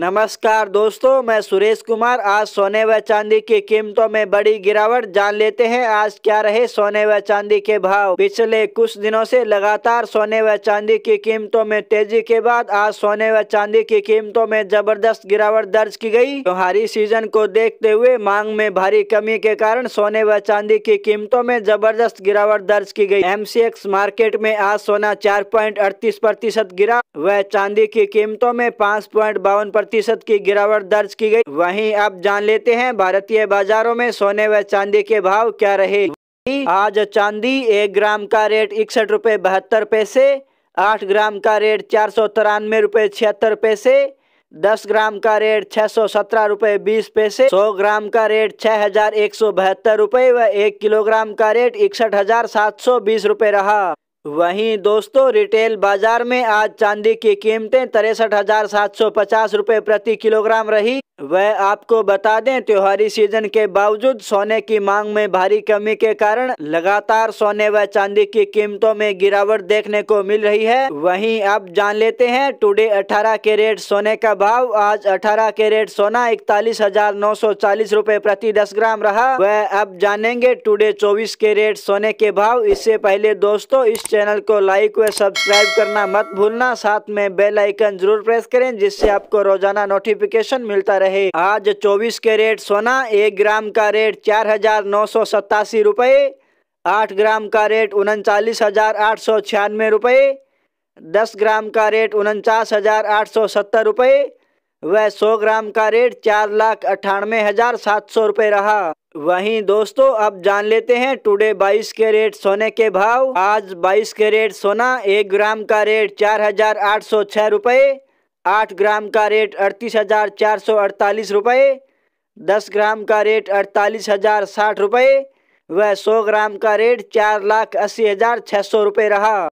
नमस्कार दोस्तों मैं सुरेश कुमार आज सोने व चांदी की कीमतों में बड़ी गिरावट जान लेते हैं आज क्या रहे सोने व चांदी के भाव पिछले कुछ दिनों से लगातार सोने व चांदी की कीमतों में तेजी के बाद आज सोने व चांदी की कीमतों में जबरदस्त गिरावट दर्ज की गई त्योहारी सीजन को देखते हुए मांग में भारी कमी के कारण सोने व चांदी की कीमतों में जबरदस्त गिरावट दर्ज की गयी एम मार्केट में आज सोना चार गिरा व चांदी की कीमतों में पाँच बावन प्रतिशत की गिरावट दर्ज की गई वहीं अब जान लेते हैं भारतीय बाजारों में सोने व चांदी के भाव क्या रहे आज चांदी एक ग्राम का रेट इकसठ रुपये बहत्तर पैसे आठ ग्राम का रेट चार सौ तिरानवे रुपये छिहत्तर पैसे दस ग्राम का रेट छः सौ सत्रह रुपये बीस पैसे सौ ग्राम का रेट छः हजार एक सौ बहत्तर रुपये व एक किलोग्राम का रेट इकसठ हजार सात सौ बीस रुपये रहा वहीं दोस्तों रिटेल बाजार में आज चांदी की कीमतें तिरसठ हजार सात सौ पचास रुपये प्रति किलोग्राम रही वह आपको बता दें त्योहारी सीजन के बावजूद सोने की मांग में भारी कमी के कारण लगातार सोने व चांदी की कीमतों में गिरावट देखने को मिल रही है वहीं अब जान लेते हैं टुडे 18 रेट सोने का भाव आज 18 रेट सोना इकतालीस हजार नौ सौ चालीस रूपए प्रति दस ग्राम रहा वह अब जानेंगे टुडे 24 रेट सोने के भाव इससे पहले दोस्तों इस चैनल को लाइक व सब्सक्राइब करना मत भूलना साथ में बेलाइकन जरूर प्रेस करें जिससे आपको रोजाना नोटिफिकेशन मिलता रहे रहे आज 24 रेट सोना एक ग्राम का रेट चार हजार नौ सौ सतासी रुपये आठ ग्राम का रेट उनचालीस हजार आठ सौ छियानवे रुपये दस ग्राम का रेट उनचास हजार आठ सौ सत्तर रुपये व सौ ग्राम का रेट चार लाख अट्ठानवे हजार सात सौ रुपये रहा वहीं दोस्तों अब जान लेते हैं टुडे 22 रेट सोने के भाव आज 22 रेट सोना एक ग्राम का रेट चार हजार आठ सौ छः रुपये आठ ग्राम का रेट अड़तीस हज़ार चार सौ अड़तालीस रुपये दस ग्राम का रेट अड़तालीस हज़ार साठ रुपये व सौ ग्राम का रेट चार लाख अस्सी हज़ार छः सौ रुपये रहा